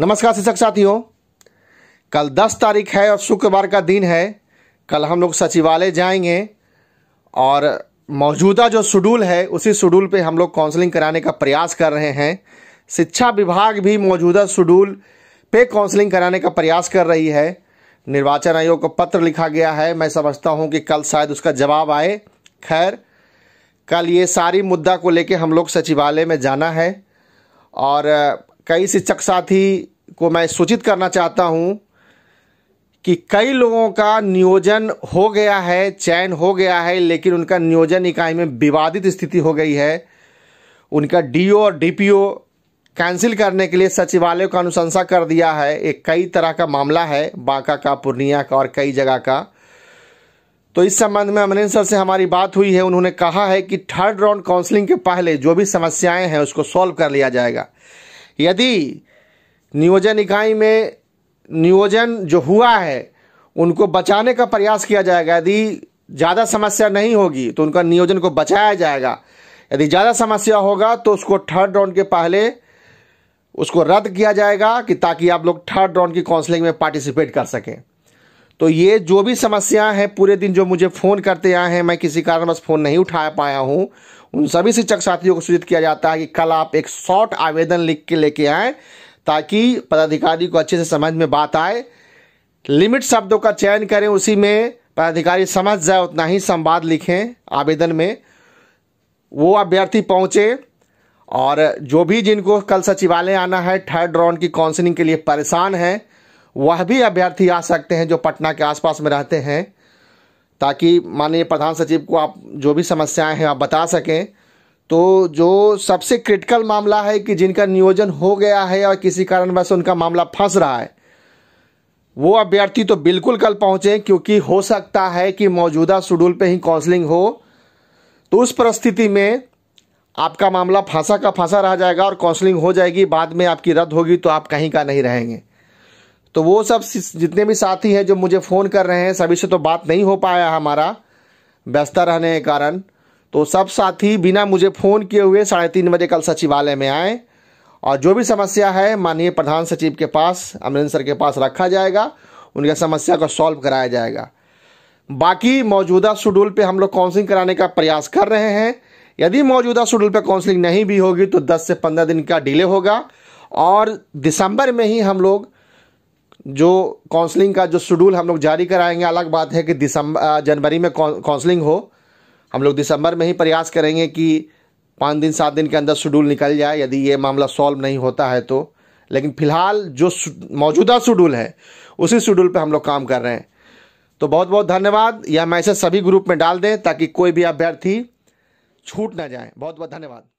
नमस्कार शिक्षक साथियों कल 10 तारीख है और शुक्रवार का दिन है कल हम लोग सचिवालय जाएंगे और मौजूदा जो शेड्यूल है उसी शेड्यूल पे हम लोग काउंसलिंग कराने का प्रयास कर रहे हैं शिक्षा विभाग भी मौजूदा शेड्यूल पे काउंसलिंग कराने का प्रयास कर रही है निर्वाचन आयोग को पत्र लिखा गया है मैं समझता हूँ कि कल शायद उसका जवाब आए खैर कल ये सारी मुद्दा को लेके हम लोग सचिवालय में जाना है और कई शिक्षक साथी को मैं सूचित करना चाहता हूँ कि कई लोगों का नियोजन हो गया है चयन हो गया है लेकिन उनका नियोजन इकाई में विवादित स्थिति हो गई है उनका डीओ और डीपीओ कैंसिल करने के लिए सचिवालय का अनुशंसा कर दिया है एक कई तरह का मामला है बांका का पूर्णिया का और कई जगह का तो इस संबंध में अमरिन सर से हमारी बात हुई है उन्होंने कहा है कि थर्ड राउंड काउंसलिंग के पहले जो भी समस्याएं हैं उसको सॉल्व कर लिया जाएगा यदि नियोजन इकाई में नियोजन जो हुआ है उनको बचाने का प्रयास किया जाएगा यदि ज़्यादा समस्या नहीं होगी तो उनका नियोजन को बचाया जाएगा यदि ज़्यादा समस्या होगा तो उसको थर्ड राउंड के पहले उसको रद्द किया जाएगा कि ताकि आप लोग थर्ड राउंड की काउंसलिंग में पार्टिसिपेट कर सकें तो ये जो भी समस्या है पूरे दिन जो मुझे फ़ोन करते आए हैं मैं किसी कारण बस फ़ोन नहीं उठा पाया हूँ उन सभी शिक्षक साथियों को सूचित किया जाता है कि कल आप एक शॉर्ट आवेदन लिख के लेके आएँ ताकि पदाधिकारी को अच्छे से समझ में बात आए लिमिट शब्दों का चयन करें उसी में पदाधिकारी समझ जाए उतना ही संवाद लिखें आवेदन में वो अभ्यर्थी पहुँचे और जो भी जिनको कल सचिवालय आना है थर्ड राउंड की काउंसिलिंग के लिए परेशान हैं वह भी अभ्यर्थी आ सकते हैं जो पटना के आसपास में रहते हैं ताकि माननीय प्रधान सचिव को आप जो भी समस्याएं हैं आप बता सकें तो जो सबसे क्रिटिकल मामला है कि जिनका नियोजन हो गया है और किसी कारणवश उनका मामला फंस रहा है वो अभ्यर्थी तो बिल्कुल कल पहुंचे क्योंकि हो सकता है कि मौजूदा शेड्यूल पे ही काउंसलिंग हो तो उस परिस्थिति में आपका मामला फांसा का फांसा रह जाएगा और काउंसलिंग हो जाएगी बाद में आपकी रद्द होगी तो आप कहीं का नहीं रहेंगे तो वो सब जितने भी साथी हैं जो मुझे फ़ोन कर रहे हैं सभी से तो बात नहीं हो पाया हमारा व्यस्त रहने के कारण तो सब साथी बिना मुझे फ़ोन किए हुए साढ़े तीन बजे कल सचिवालय में आए और जो भी समस्या है माननीय प्रधान सचिव के पास अमरिंदर सर के पास रखा जाएगा उनकी समस्या को सॉल्व कराया जाएगा बाकी मौजूदा शेड्यूल पे हम लोग काउंसलिंग कराने का प्रयास कर रहे हैं यदि मौजूदा शेड्यूल पे काउंसलिंग नहीं भी होगी तो 10 से 15 दिन का डिले होगा और दिसंबर में ही हम लोग जो काउंसलिंग का जो शेड्यूल हम लोग जारी कराएंगे अलग बात है कि दिसंबर जनवरी में काउंसलिंग हो हम लोग दिसंबर में ही प्रयास करेंगे कि पाँच दिन सात दिन के अंदर शेड्यूल निकल जाए यदि ये मामला सॉल्व नहीं होता है तो लेकिन फिलहाल जो मौजूदा शेड्यूल है उसी शेड्यूल पर हम लोग काम कर रहे हैं तो बहुत बहुत धन्यवाद यह मैसेज सभी ग्रुप में डाल दें ताकि कोई भी अभ्यर्थी छूट ना जाए बहुत बहुत धन्यवाद